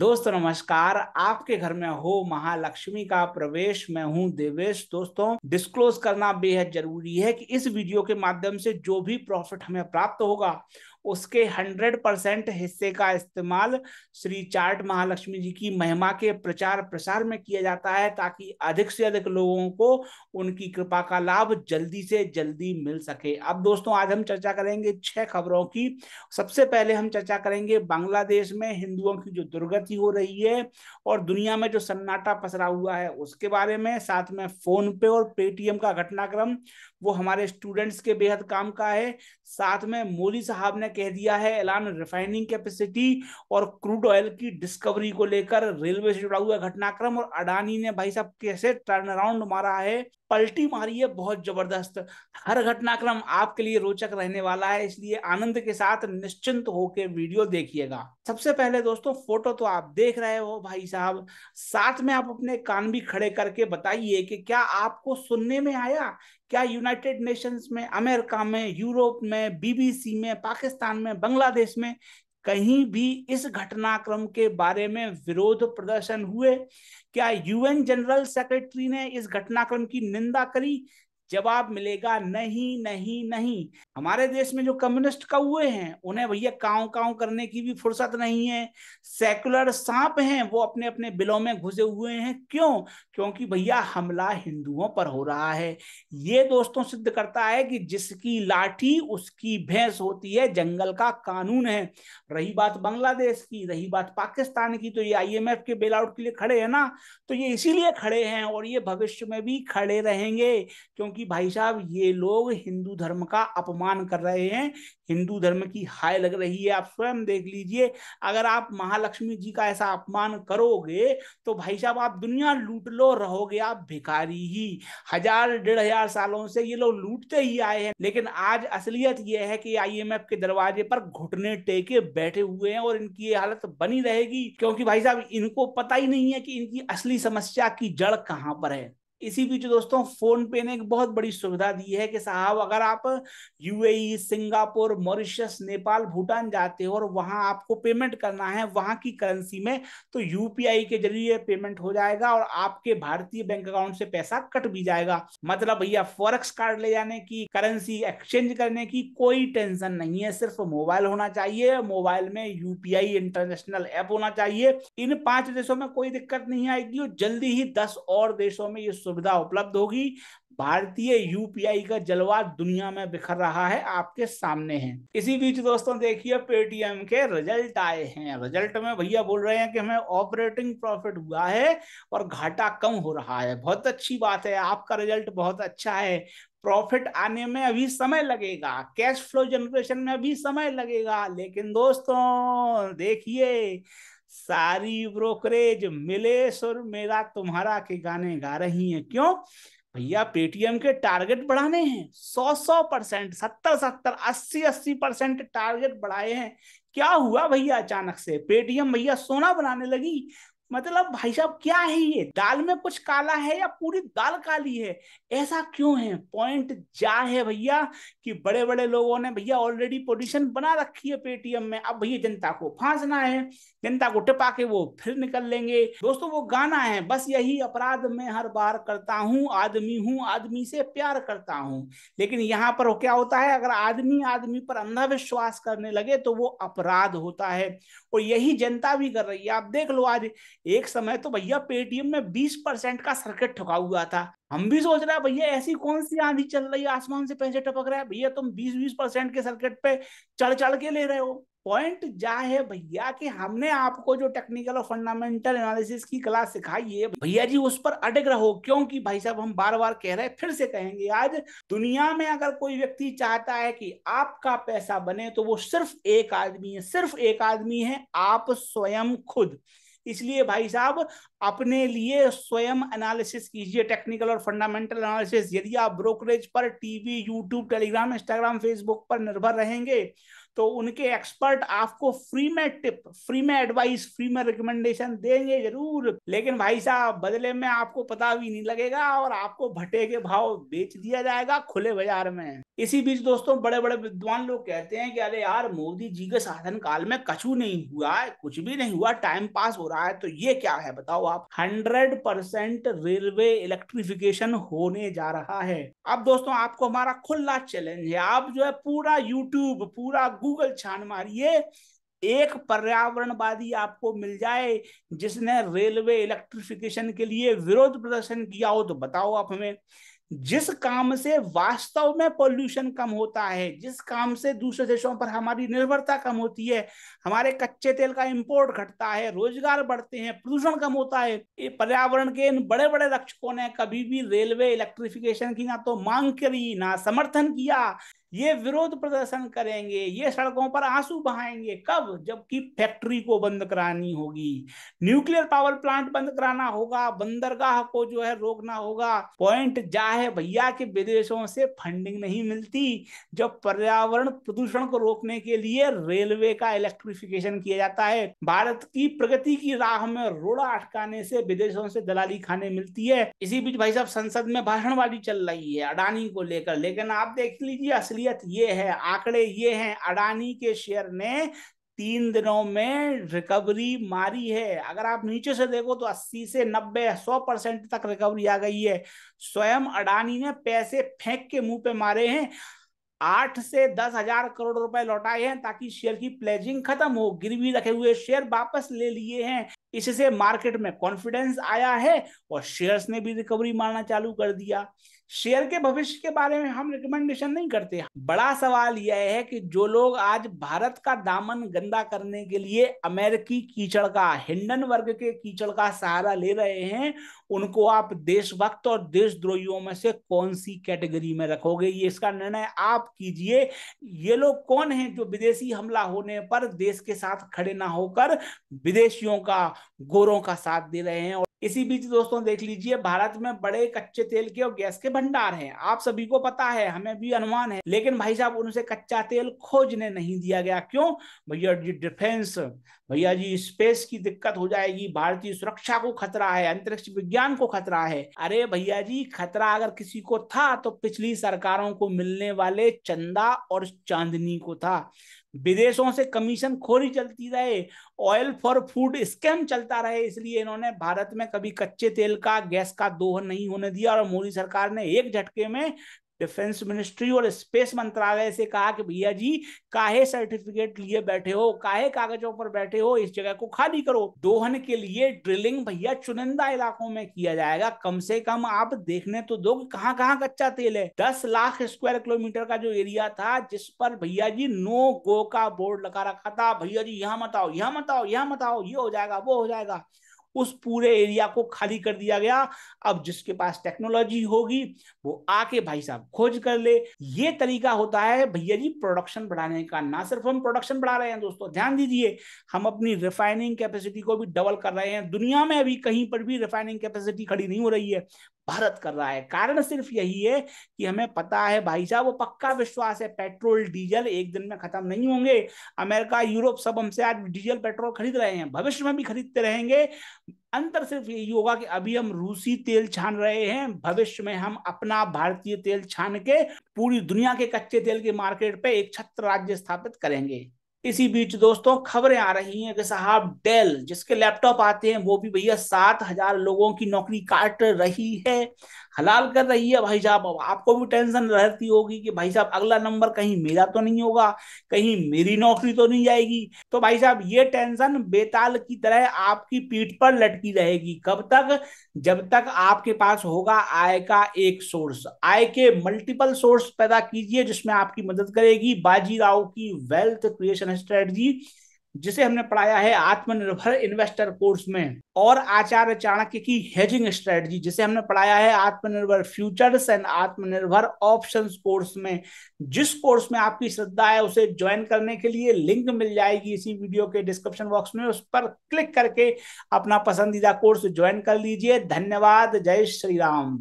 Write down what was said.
दोस्तों नमस्कार आपके घर में हो महालक्ष्मी का प्रवेश मैं हूं देवेश दोस्तों डिस्क्लोज करना बेहद जरूरी है कि इस वीडियो के माध्यम से जो भी प्रॉफिट हमें प्राप्त होगा उसके हंड्रेड परसेंट हिस्से का इस्तेमाल श्री चार्ट महालक्ष्मी जी की महिमा के प्रचार प्रसार में किया जाता है ताकि अधिक से अधिक लोगों को उनकी कृपा का लाभ जल्दी से जल्दी मिल सके अब दोस्तों आज हम चर्चा करेंगे छह खबरों की सबसे पहले हम चर्चा करेंगे बांग्लादेश में हिंदुओं की जो दुर्गति हो रही है और दुनिया में जो सन्नाटा पसरा हुआ है उसके बारे में साथ में फोन पे और पेटीएम का घटनाक्रम वो हमारे स्टूडेंट्स के बेहद काम का है साथ में मोदी साहब ने कह दिया है ऐलान रिफाइनिंग कैपेसिटी और क्रूड ऑयल की डिस्कवरी को लेकर रेलवे से जुड़ा हुआ घटनाक्रम और अडानी ने भाई साहब कैसे टर्न अराउंड मारा है पलटी मारी है बहुत जबरदस्त हर घटनाक्रम आपके लिए रोचक रहने वाला है इसलिए आनंद के साथ निश्चिंत होकर वीडियो देखिएगा सबसे पहले दोस्तों फोटो तो आप देख रहे हो भाई साहब साथ में आप अपने कान भी खड़े करके बताइए कि क्या आपको सुनने में आया क्या यूनाइटेड नेशंस में अमेरिका में यूरोप में बीबीसी में पाकिस्तान में बांग्लादेश में कहीं भी इस घटनाक्रम के बारे में विरोध प्रदर्शन हुए क्या यूएन जनरल सेक्रेटरी ने इस घटनाक्रम की निंदा करी जवाब मिलेगा नहीं नहीं नहीं हमारे देश में जो कम्युनिस्ट कौए हैं उन्हें भैया काव काव करने की भी फुर्सत नहीं है सेकुलर सांप हैं वो अपने अपने बिलों में घुसे हुए हैं क्यों क्योंकि भैया हमला हिंदुओं पर हो रहा है ये दोस्तों सिद्ध करता है कि जिसकी लाठी उसकी भैंस होती है जंगल का कानून है रही बात बांग्लादेश की रही बात पाकिस्तान की तो ये आई के आउट के लिए खड़े है ना तो ये इसीलिए खड़े हैं और ये भविष्य में भी खड़े रहेंगे क्योंकि क्योंकि भाई साहब ये लोग हिंदू धर्म का अपमान कर रहे हैं हिंदू धर्म की हाय लग रही है आप स्वयं देख लीजिए अगर आप महालक्ष्मी जी का ऐसा अपमान करोगे तो भाई साहब आप दुनिया लूट लो रहोगे आप भिखारी ही हजार डेढ़ हजार सालों से ये लोग लूटते ही आए हैं लेकिन आज असलियत यह है कि आईएमएफ के दरवाजे पर घुटने टेके बैठे हुए हैं और इनकी ये हालत बनी रहेगी क्योंकि भाई साहब इनको पता ही नहीं है कि इनकी असली समस्या की जड़ कहाँ पर है इसी बीच दोस्तों फोन पे ने एक बहुत बड़ी सुविधा दी है कि साहब अगर आप UAE Singapore Mauritius Nepal Bhutan जाते हो और वहां आपको पेमेंट करना है वहां की करेंसी में तो यूपीआई के जरिए पेमेंट हो जाएगा और आपके भारतीय बैंक अकाउंट से पैसा कट भी जाएगा मतलब भैया फॉरेक्स कार्ड ले जाने की करेंसी एक्सचेंज करने की कोई टेंशन नहीं है सिर्फ मोबाइल होना चाहिए मोबाइल में यूपीआई इंटरनेशनल ऐप होना चाहिए इन पांच देशों में कोई दिक्कत नहीं आएगी और जल्दी ही दस और देशों में ये सुविधा उपलब्ध होगी भारतीय यूपीआई का जलवा दुनिया में बिखर रहा है आपके सामने है इसी बीच दोस्तों देखिए पेटीएम के रिजल्ट आए हैं रिजल्ट में भैया बोल रहे हैं कि हमें ऑपरेटिंग प्रॉफिट हुआ है और घाटा कम हो रहा है बहुत अच्छी बात है आपका रिजल्ट बहुत अच्छा है प्रॉफिट आने में अभी समय लगेगा कैश फ्लो जनरेशन में अभी समय लगेगा लेकिन दोस्तों देखिए सारी ब्रोकरेज मिले सुर मेरा तुम्हारा के गाने गा रही है क्यों भैया पेटीएम के टारगेट बढ़ाने हैं सौ सौ परसेंट सत्तर सत्तर अस्सी अस्सी परसेंट टारगेट बढ़ाए हैं क्या हुआ भैया अचानक से पेटीएम भैया सोना बनाने लगी मतलब भाई साहब क्या है ये दाल में कुछ काला है या पूरी दाल काली है ऐसा क्यों है पॉइंट जा है भैया कि बड़े बड़े लोगों ने भैया ऑलरेडी पोजीशन बना रखी है पेटीएम में अब भैया जनता को फांसना है जनता को टिपा के वो फिर निकल लेंगे दोस्तों वो गाना है बस यही अपराध मैं हर बार करता हूँ आदमी हूँ आदमी से प्यार करता हूँ लेकिन यहाँ पर क्या होता है अगर आदमी आदमी पर अंधविश्वास करने लगे तो वो अपराध होता है और यही जनता भी कर रही है आप देख लो आज एक समय तो भैया पेटीएम में बीस परसेंट का सर्किट ठुका हुआ था हम भी सोच रहे हैं भैया ऐसी कौन सी आंधी चल रही है आसमान से पैसे टपक रहा है भैया तुम बीस बीस परसेंट के सर्किट पे चढ़ चढ़ के ले रहे हो पॉइंट जा है भैया कि हमने आपको जो टेक्निकल और फंडामेंटल एनालिसिस की क्लास सिखाई है भैया जी उस पर अटक रहो क्योंकि भाई साहब हम बार बार कह रहे हैं फिर से कहेंगे आज दुनिया में अगर कोई व्यक्ति चाहता है कि आपका पैसा बने तो वो सिर्फ एक आदमी है सिर्फ एक आदमी है आप स्वयं खुद इसलिए भाई साहब अपने लिए स्वयं एनालिसिस कीजिए टेक्निकल और फंडामेंटल एनालिसिस यदि आप ब्रोकरेज पर TV YouTube Telegram Instagram Facebook पर निर्भर रहेंगे तो उनके एक्सपर्ट आपको फ्री में टिप फ्री में एडवाइस फ्री में रिकमेंडेशन देंगे जरूर लेकिन भाई साहब बदले में आपको पता भी नहीं लगेगा और आपको भटे के भाव बेच दिया जाएगा खुले बाजार में इसी बीच दोस्तों बड़े बड़े विद्वान लोग कहते हैं कि अरे यार मोदी जी के शासन काल में कछु नहीं हुआ है कुछ भी नहीं हुआ टाइम पास हो रहा है तो ये क्या है बताओ आप हंड्रेड परसेंट रेलवे इलेक्ट्रिफिकेशन होने जा रहा है अब दोस्तों आपको हमारा खुला चैलेंज है आप जो है पूरा यूट्यूब पूरा गूगल छान मारिए एक पर्यावरणवादी आपको मिल जाए जिसने रेलवे इलेक्ट्रिफिकेशन के लिए विरोध प्रदर्शन किया हो तो बताओ आप हमें जिस काम से वास्तव में पॉल्यूशन कम होता है जिस काम से दूसरे देशों पर हमारी निर्भरता कम होती है हमारे कच्चे तेल का इंपोर्ट घटता है रोजगार बढ़ते हैं प्रदूषण कम होता है पर्यावरण के इन बड़े बड़े रक्षकों ने कभी भी रेलवे इलेक्ट्रिफिकेशन की ना तो मांग करी ना समर्थन किया ये विरोध प्रदर्शन करेंगे ये सड़कों पर आंसू बहाएंगे कब जबकि फैक्ट्री को बंद करानी होगी न्यूक्लियर पावर प्लांट बंद कराना होगा बंदरगाह को जो है रोकना होगा पॉइंट जा है भैया कि विदेशों से फंडिंग नहीं मिलती जब पर्यावरण प्रदूषण को रोकने के लिए रेलवे का इलेक्ट्रिफिकेशन किया जाता है भारत की प्रगति की राह में रोड़ा अटकाने से विदेशों से दलाली खाने मिलती है इसी बीच भाई साहब संसद में भाषणबाजी चल रही है अडानी को लेकर लेकिन आप देख लीजिए असलियत ये है आंकड़े ये हैं अडानी के शेयर ने तीन दिनों में रिकवरी मारी है अगर आप नीचे से देखो तो 80 से 90 100 परसेंट तक रिकवरी आ गई है स्वयं अडानी ने पैसे फेंक के मुंह पे मारे हैं आठ से दस हजार करोड़ रुपए लौटाए हैं ताकि शेयर की प्लेजिंग खत्म हो गिरवी रखे हुए शेयर वापस ले लिए हैं इससे मार्केट में कॉन्फिडेंस आया है और शेयर्स ने भी रिकवरी मारना चालू कर दिया शेयर के भविष्य के बारे में हम रिकमेंडेशन नहीं करते बड़ा सवाल यह है कि जो लोग आज भारत का दामन गंदा करने के लिए अमेरिकी कीचड़ का हिंडन वर्ग के कीचड़ का सहारा ले रहे हैं उनको आप देशभक्त और देशद्रोहियों में से कौन सी कैटेगरी में रखोगे ये इसका निर्णय आप कीजिए ये लोग कौन हैं जो विदेशी हमला होने पर देश के साथ खड़े ना होकर विदेशियों का गोरों का साथ दे रहे हैं और इसी बीच दोस्तों देख लीजिए भारत में बड़े कच्चे तेल के और गैस के भंडार हैं आप सभी को पता है हमें भी अनुमान है लेकिन भाई साहब उनसे कच्चा तेल खोजने नहीं दिया गया क्यों भैया जी डिफेंस भैया जी स्पेस की दिक्कत हो जाएगी भारतीय सुरक्षा को खतरा है अंतरिक्ष विज्ञान विज्ञान को खतरा है अरे भैया जी खतरा अगर किसी को था तो पिछली सरकारों को मिलने वाले चंदा और चांदनी को था विदेशों से कमीशन खोरी चलती रहे ऑयल फॉर फूड स्कैम चलता रहे इसलिए इन्होंने भारत में कभी कच्चे तेल का गैस का दोहन नहीं होने दिया और मोदी सरकार ने एक झटके में डिफेंस मिनिस्ट्री और स्पेस मंत्रालय से कहा कि भैया जी काहे सर्टिफिकेट लिए बैठे हो काहे कागजों पर बैठे हो इस जगह को खाली करो दोहन के लिए ड्रिलिंग भैया चुनिंदा इलाकों में किया जाएगा कम से कम आप देखने तो दो कहाँ कहाँ कच्चा तेल है दस लाख स्क्वायर किलोमीटर का जो एरिया था जिस पर भैया जी नो गो का बोर्ड लगा रखा था भैया जी यहाँ मताओ यहाँ मताओ यहाँ मताओ ये हो जाएगा वो हो जाएगा उस पूरे एरिया को खाली कर दिया गया अब जिसके पास टेक्नोलॉजी होगी वो आके भाई साहब खोज कर ले ये तरीका होता है भैया जी प्रोडक्शन बढ़ाने का ना सिर्फ हम प्रोडक्शन बढ़ा रहे हैं दोस्तों ध्यान दीजिए हम अपनी रिफाइनिंग कैपेसिटी को भी डबल कर रहे हैं दुनिया में अभी कहीं पर भी रिफाइनिंग कैपेसिटी खड़ी नहीं हो रही है भारत कर रहा है कारण सिर्फ यही है कि हमें पता है भाई साहब वो पक्का विश्वास है पेट्रोल डीजल एक दिन में खत्म नहीं होंगे अमेरिका यूरोप सब हमसे आज डीजल पेट्रोल खरीद रहे हैं भविष्य में भी खरीदते रहेंगे अंतर सिर्फ यही होगा कि अभी हम रूसी तेल छान रहे हैं भविष्य में हम अपना भारतीय तेल छान के पूरी दुनिया के कच्चे तेल के मार्केट पे एक छत्र राज्य स्थापित करेंगे इसी बीच दोस्तों खबरें आ रही हैं कि साहब डेल जिसके लैपटॉप आते हैं वो भी भैया सात हजार लोगों की नौकरी काट रही है हलाल कर रही है भाई साहब अब आपको भी टेंशन रहती होगी कि भाई साहब अगला नंबर कहीं मेरा तो नहीं होगा कहीं मेरी नौकरी तो नहीं जाएगी तो भाई साहब ये टेंशन बेताल की तरह आपकी पीठ पर लटकी रहेगी कब तक जब तक आपके पास होगा आय का एक सोर्स आय के मल्टीपल सोर्स पैदा कीजिए जिसमें आपकी मदद करेगी बाजीराव की वेल्थ क्रिएशन स्ट्रेटजी जिसे हमने पढ़ाया है आत्मनिर्भर इन्वेस्टर कोर्स में और आचार्य चाणक्य की हेजिंग स्ट्रेटजी जिसे हमने पढ़ाया है Aatmanirbhar futures and Aatmanirbhar options course में जिस कोर्स में आपकी श्रद्धा है उसे ज्वाइन करने के लिए लिंक मिल जाएगी इसी वीडियो के डिस्क्रिप्शन बॉक्स में उस पर क्लिक करके अपना पसंदीदा कोर्स ज्वाइन कर लीजिए धन्यवाद जय श्री राम